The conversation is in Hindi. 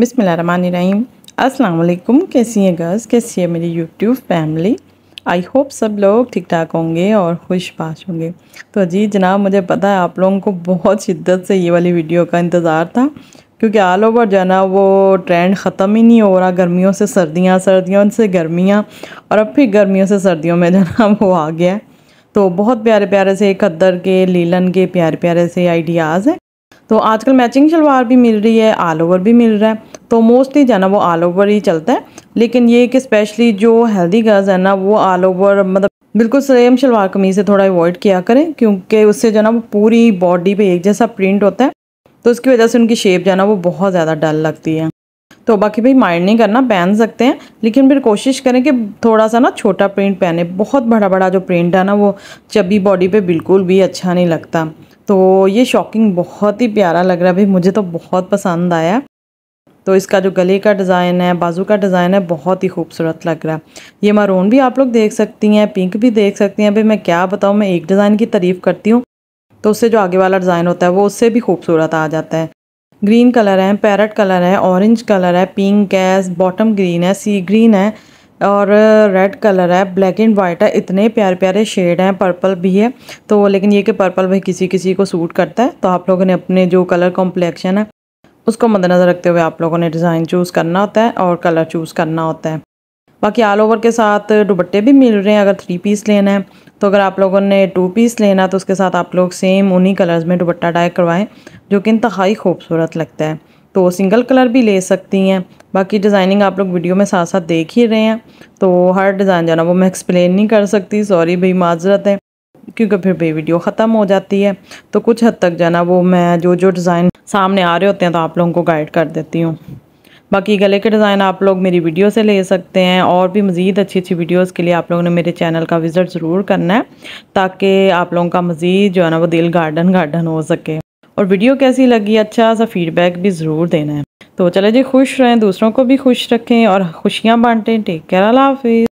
बिसमीम अस्सलाम कैसी हैं गर्ल्स कैसी है मेरी यूट्यूब फैमिली आई होप सब लोग ठीक ठाक होंगे और खुश पाश होंगे तो जी जनाब मुझे पता है आप लोगों को बहुत शिद्दत से ये वाली वीडियो का इंतज़ार था क्योंकि ऑल ओवर जो है ना वो ट्रेंड ख़त्म ही नहीं हो रहा गर्मियों से सर्दियाँ सर्दियों से गर्मियाँ और अब फिर गर्मियों से सर्दियों में जो है ना वो आ गया है तो बहुत प्यारे प्यारे से खद्दर के लीलन के प्यारे प्यारे से आइडियाज़ हैं तो आजकल मैचिंग शलवार भी मिल रही है ऑल ओवर भी मिल रहा है तो मोस्टली जो है ना वो ऑल ओवर ही चलता है लेकिन ये कि स्पेशली जो हेल्दी गर्ल्स है ना वो ऑल ओवर मतलब बिल्कुल सेम शलवार कमीज से थोड़ा अवॉइड किया करें क्योंकि उससे जो है ना वो पूरी बॉडी पे एक जैसा प्रिंट होता है तो उसकी वजह से उनकी शेप जो है ना वो बहुत ज़्यादा डल लगती है तो बाकी भाई माइंड नहीं करना पहन सकते हैं लेकिन फिर कोशिश करें कि थोड़ा सा ना छोटा प्रिंट पहने बहुत बड़ा बड़ा जो प्रिंट है ना वो चबी बॉडी पे बिल्कुल भी अच्छा नहीं लगता तो ये शॉकिंग बहुत ही प्यारा लग रहा है भाई मुझे तो बहुत पसंद आया तो इसका जो गले का डिज़ाइन है बाजू का डिज़ाइन है बहुत ही खूबसूरत लग रहा है ये मरून भी आप लोग देख सकती हैं पिंक भी देख सकती हैं भाई मैं क्या बताऊँ मैं एक डिज़ाइन की तारीफ़ करती हूँ तो उससे जो आगे वाला डिज़ाइन होता है वो उससे भी खूबसूरत आ जाता है ग्रीन कलर है पैरट कलर है ऑरेंज कलर है पिंक है बॉटम ग्रीन है सी ग्रीन है और रेड कलर है ब्लैक एंड वाइट है इतने प्यारे प्यारे शेड हैं पर्पल भी है तो लेकिन ये कि पर्पल भी किसी किसी को सूट करता है तो आप लोगों ने अपने जो कलर कॉम्प्लेक्शन है उसको मद्देनज़र रखते हुए आप लोगों ने डिज़ाइन चूज़ करना होता है और कलर चूज़ करना होता है बाकी ऑल ओवर के साथ दुबट्टे भी मिल रहे हैं अगर थ्री पीस लेना है तो अगर आप लोगों ने टू पीस लेना तो उसके साथ आप लोग सेम उन्हीं कलर्स में दुपट्टा टाई करवाएं जो कि इंतहाई खूबसूरत लगता है तो सिंगल कलर भी ले सकती हैं बाकी डिज़ाइनिंग आप लोग वीडियो में साथ साथ देख ही रहे हैं तो हर डिज़ाइन जाना वो मैं एक्सप्लेन नहीं कर सकती सॉरी भाई माजरत है क्योंकि फिर भाई वीडियो ख़त्म हो जाती है तो कुछ हद तक जाना वो मैं जो जो डिज़ाइन सामने आ रहे होते हैं तो आप लोगों को गाइड कर देती हूँ बाकी गले के डिज़ाइन आप लोग मेरी वीडियो से ले सकते हैं और भी मज़ीद अच्छी अच्छी वीडियोस के लिए आप लोगों ने मेरे चैनल का विज़िट ज़रूर करना है ताकि आप लोगों का मज़ीद जो है ना वो दिल गार्डन गार्डन हो सके और वीडियो कैसी लगी अच्छा सा फीडबैक भी ज़रूर देना है तो चले जी खुश रहें दूसरों को भी खुश रखें और खुशियाँ बांटें टेक केयर अला हाफिज़